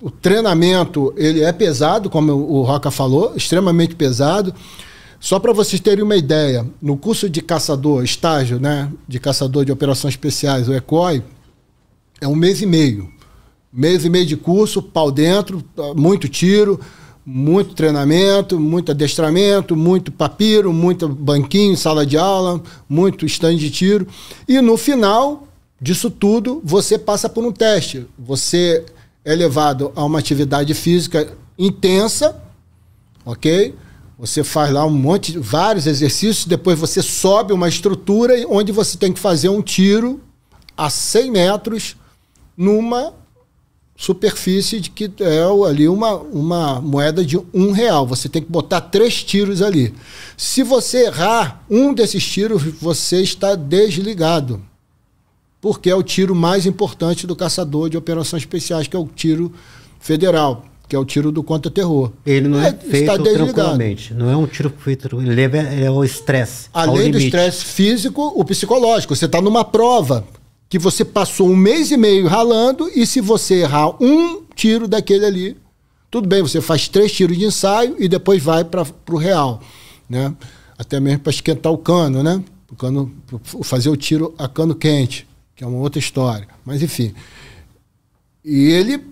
o treinamento ele é pesado, como o Roca falou, extremamente pesado. Só para vocês terem uma ideia, no curso de caçador, estágio, né, de caçador de operações especiais, o ECOI, é um mês e meio. Mês e meio de curso, pau dentro, muito tiro, muito treinamento, muito adestramento, muito papiro, muito banquinho, sala de aula, muito estande de tiro. E no final disso tudo, você passa por um teste. Você é levado a uma atividade física intensa, ok? Você faz lá um monte, vários exercícios, depois você sobe uma estrutura onde você tem que fazer um tiro a 100 metros numa superfície de que é ali uma, uma moeda de um real. Você tem que botar três tiros ali. Se você errar um desses tiros, você está desligado porque é o tiro mais importante do caçador de operações especiais, que é o tiro federal, que é o tiro do contra-terror. Ele não é, é feito tranquilamente, não é um tiro feito, ele é, é o estresse. Além do estresse físico, o psicológico. Você está numa prova que você passou um mês e meio ralando e se você errar um tiro daquele ali, tudo bem, você faz três tiros de ensaio e depois vai para o real, né? Até mesmo para esquentar o cano, né? O cano, fazer o tiro a cano quente que é uma outra história. Mas, enfim. E ele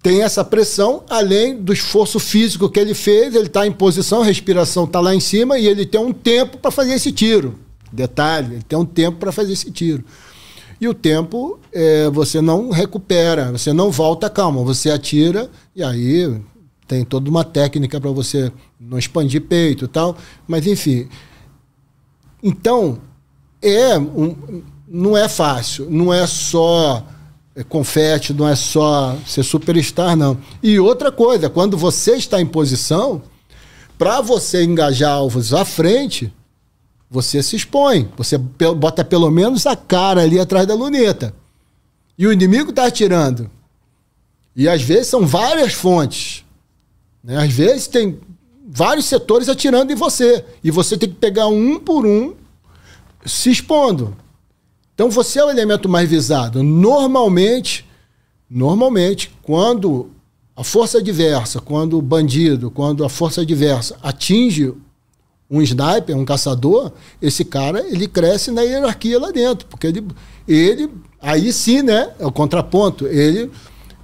tem essa pressão, além do esforço físico que ele fez, ele está em posição, a respiração está lá em cima e ele tem um tempo para fazer esse tiro. Detalhe, ele tem um tempo para fazer esse tiro. E o tempo, é, você não recupera, você não volta calma, você atira e aí tem toda uma técnica para você não expandir peito e tal, mas enfim. Então, é um, não é fácil, não é só é, confete, não é só ser superstar, não. E outra coisa, quando você está em posição, para você engajar alvos à frente, você se expõe, você bota pelo menos a cara ali atrás da luneta. E o inimigo está atirando. E às vezes são várias fontes. Né? Às vezes tem vários setores atirando em você. E você tem que pegar um por um, se expondo. Então você é o elemento mais visado. Normalmente, normalmente, quando a força adversa, quando o bandido, quando a força adversa atinge um sniper, um caçador, esse cara ele cresce na hierarquia lá dentro, porque ele, ele aí sim, né, é o contraponto, ele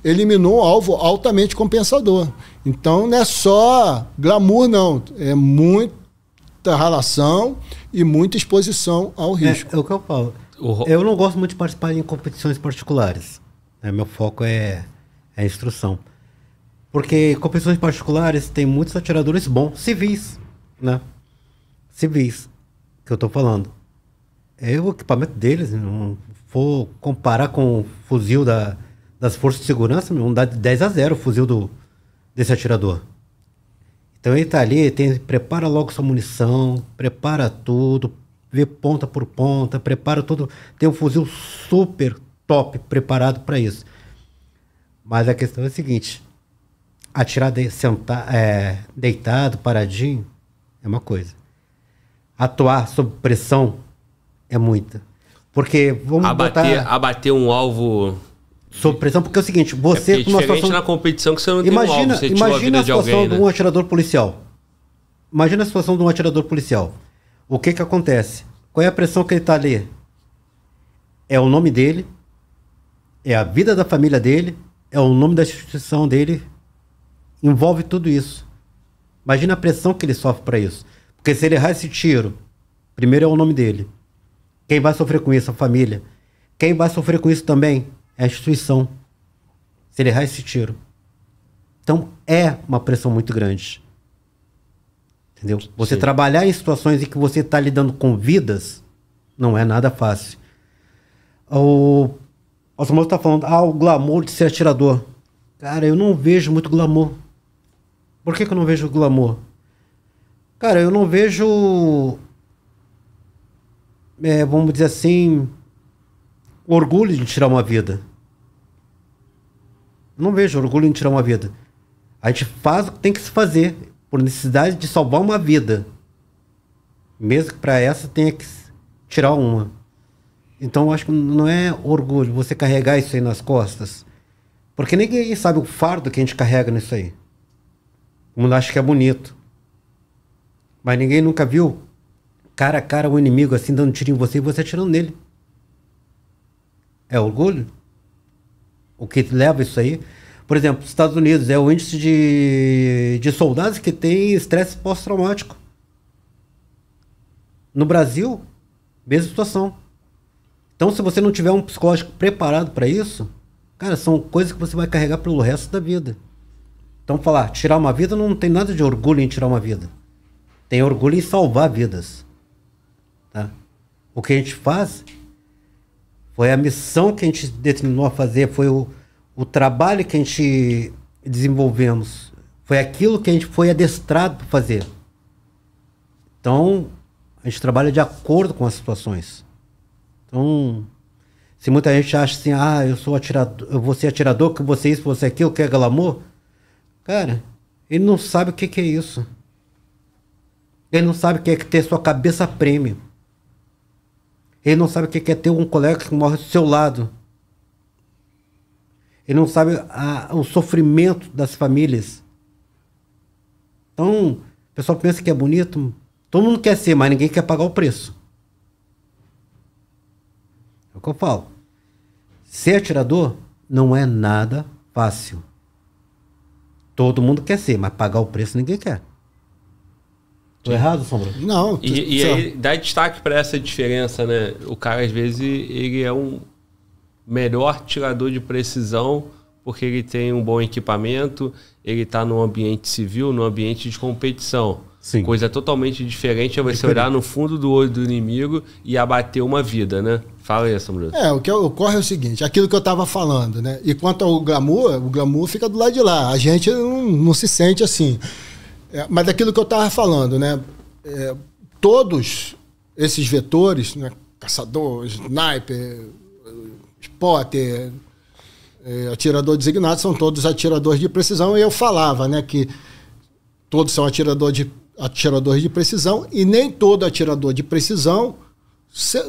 eliminou um alvo altamente compensador. Então não é só glamour não, é muita relação e muita exposição ao é, risco. É, é o que eu falo. O... Eu não gosto muito de participar em competições particulares. Né? Meu foco é, é a instrução. Porque competições particulares tem muitos atiradores bons, civis, né? Civis, que eu tô falando. É o equipamento deles, né? não for comparar com o fuzil da, das forças de segurança, não dá de 10 a 0 o fuzil do, desse atirador. Então ele tá ali, tem, prepara logo sua munição, prepara tudo, vê ponta por ponta, prepara todo. Tem um fuzil super top preparado para isso. Mas a questão é a seguinte: atirar de, senta é, deitado, paradinho, é uma coisa. Atuar sob pressão é muita. Porque vamos abater, botar... abater um alvo sob pressão, porque é o seguinte, é você é diferente situação... na competição que você não imagina, tem um alvo, você imagina a, a situação de, de né? um atirador policial. Imagina a situação de um atirador policial o que que acontece? Qual é a pressão que ele está ali? É o nome dele, é a vida da família dele, é o nome da instituição dele, envolve tudo isso. Imagina a pressão que ele sofre para isso. Porque se ele errar esse tiro, primeiro é o nome dele. Quem vai sofrer com isso? A família. Quem vai sofrer com isso também é a instituição. Se ele errar esse tiro. Então é uma pressão muito grande. Entendeu? Você Sim. trabalhar em situações em que você está lidando com vidas não é nada fácil. O Osmoso está falando, ah, o glamour de ser atirador. Cara, eu não vejo muito glamour. Por que, que eu não vejo glamour? Cara, eu não vejo. É, vamos dizer assim. Orgulho de tirar uma vida. Eu não vejo orgulho em tirar uma vida. A gente faz o que tem que se fazer por necessidade de salvar uma vida. Mesmo que para essa tenha que tirar uma. Então eu acho que não é orgulho você carregar isso aí nas costas. Porque ninguém sabe o fardo que a gente carrega nisso aí. O mundo acha que é bonito. Mas ninguém nunca viu cara a cara o inimigo assim dando tiro em você e você atirando nele. É orgulho? O que leva isso aí por exemplo, os Estados Unidos é o índice de, de soldados que tem estresse pós-traumático. No Brasil, mesma situação. Então, se você não tiver um psicológico preparado para isso, cara, são coisas que você vai carregar pelo resto da vida. Então, falar, tirar uma vida não tem nada de orgulho em tirar uma vida. Tem orgulho em salvar vidas. Tá? O que a gente faz foi a missão que a gente determinou a fazer, foi o, o trabalho que a gente desenvolvemos foi aquilo que a gente foi adestrado para fazer. Então, a gente trabalha de acordo com as situações. Então, se muita gente acha assim, ah, eu sou atirador, eu vou ser atirador, que você é isso, você é aquilo, que é glamour. Cara, ele não sabe o que, que é isso. Ele não sabe o que é ter sua cabeça prêmio. Ele não sabe o que é ter um colega que morre do seu lado. Ele não sabe a, o sofrimento das famílias. Então, o pessoal pensa que é bonito. Todo mundo quer ser, mas ninguém quer pagar o preço. É o que eu falo. Ser atirador não é nada fácil. Todo mundo quer ser, mas pagar o preço ninguém quer. Tô errado, Sombra? Não. E, e aí dá destaque para essa diferença, né? O cara, às vezes, ele é um, melhor tirador de precisão, porque ele tem um bom equipamento, ele está num ambiente civil, num ambiente de competição. Sim. Coisa totalmente diferente é você diferente. olhar no fundo do olho do inimigo e abater uma vida, né? Fala isso, Bruno. É, o que ocorre é o seguinte, aquilo que eu estava falando, né? E quanto ao glamour, o glamour fica do lado de lá. A gente não, não se sente assim. É, mas aquilo que eu estava falando, né? É, todos esses vetores, né? caçador, sniper, Spotter, é, atirador designado, são todos atiradores de precisão. E eu falava né, que todos são atirador de, atiradores de precisão e nem todo atirador de precisão se,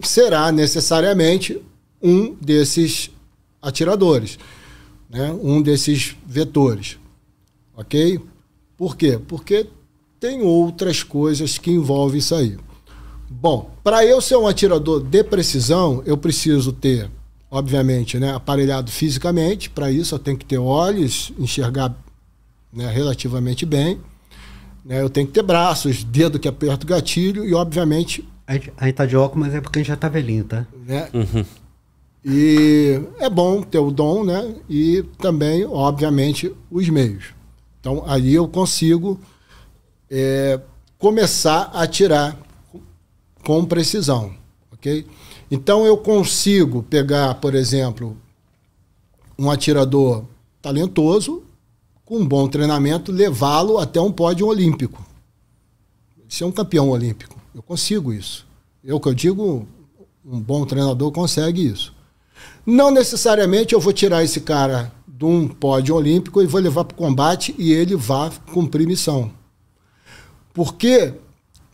será necessariamente um desses atiradores, né? um desses vetores. Ok? Por quê? Porque tem outras coisas que envolvem isso aí. Bom, para eu ser um atirador de precisão, eu preciso ter, obviamente, né, aparelhado fisicamente. Para isso, eu tenho que ter olhos, enxergar né, relativamente bem. Né, eu tenho que ter braços, dedo que aperta o gatilho e, obviamente. A gente, a gente tá de óculos, mas é porque a gente já tá velhinho, tá? Né? Uhum. E é bom ter o dom, né? E também, obviamente, os meios. Então, ali eu consigo é, começar a atirar com precisão, ok? Então eu consigo pegar, por exemplo, um atirador talentoso com um bom treinamento, levá-lo até um pódio olímpico. Ser um campeão olímpico. Eu consigo isso. Eu que eu digo, um bom treinador consegue isso. Não necessariamente eu vou tirar esse cara de um pódio olímpico e vou levar para o combate e ele vá cumprir missão. Porque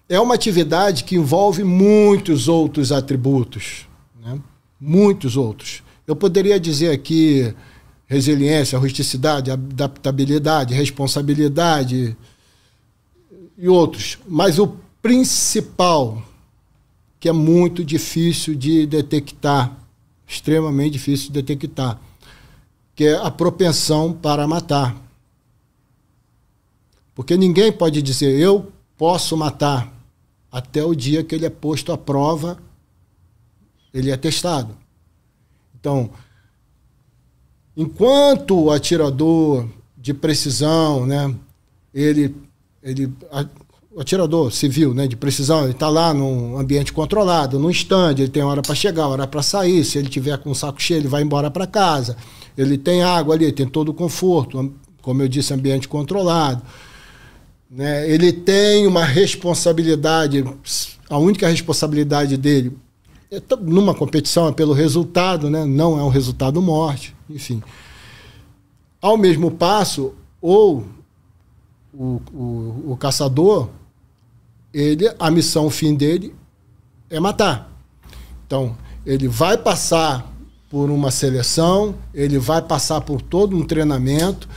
é uma atividade que envolve muitos outros atributos, né? muitos outros. Eu poderia dizer aqui resiliência, rusticidade, adaptabilidade, responsabilidade e outros, mas o principal que é muito difícil de detectar, extremamente difícil de detectar, que é a propensão para matar. Porque ninguém pode dizer eu posso matar, até o dia que ele é posto à prova, ele é testado. Então, enquanto o atirador de precisão, né, ele, ele a, o atirador civil, né, de precisão, ele está lá num ambiente controlado, num estande, ele tem hora para chegar, hora para sair, se ele tiver com o saco cheio, ele vai embora para casa. Ele tem água ali, tem todo o conforto, como eu disse, ambiente controlado né? Ele tem uma responsabilidade, a única responsabilidade dele é, numa competição é pelo resultado, né? não é um resultado morte, enfim. Ao mesmo passo, ou o, o, o caçador, ele, a missão, o fim dele é matar. Então, ele vai passar por uma seleção, ele vai passar por todo um treinamento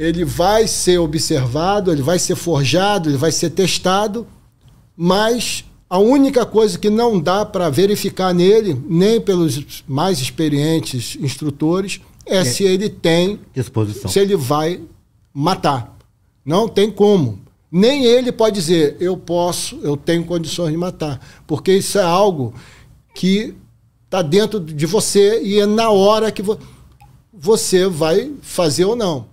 ele vai ser observado, ele vai ser forjado, ele vai ser testado, mas a única coisa que não dá para verificar nele, nem pelos mais experientes instrutores, é, é, se ele tem disposição. Se ele vai matar. Não tem como. Nem ele pode dizer, eu posso, eu tenho condições de matar. Porque isso é algo que está dentro de você e é na hora que vo você vai fazer ou não.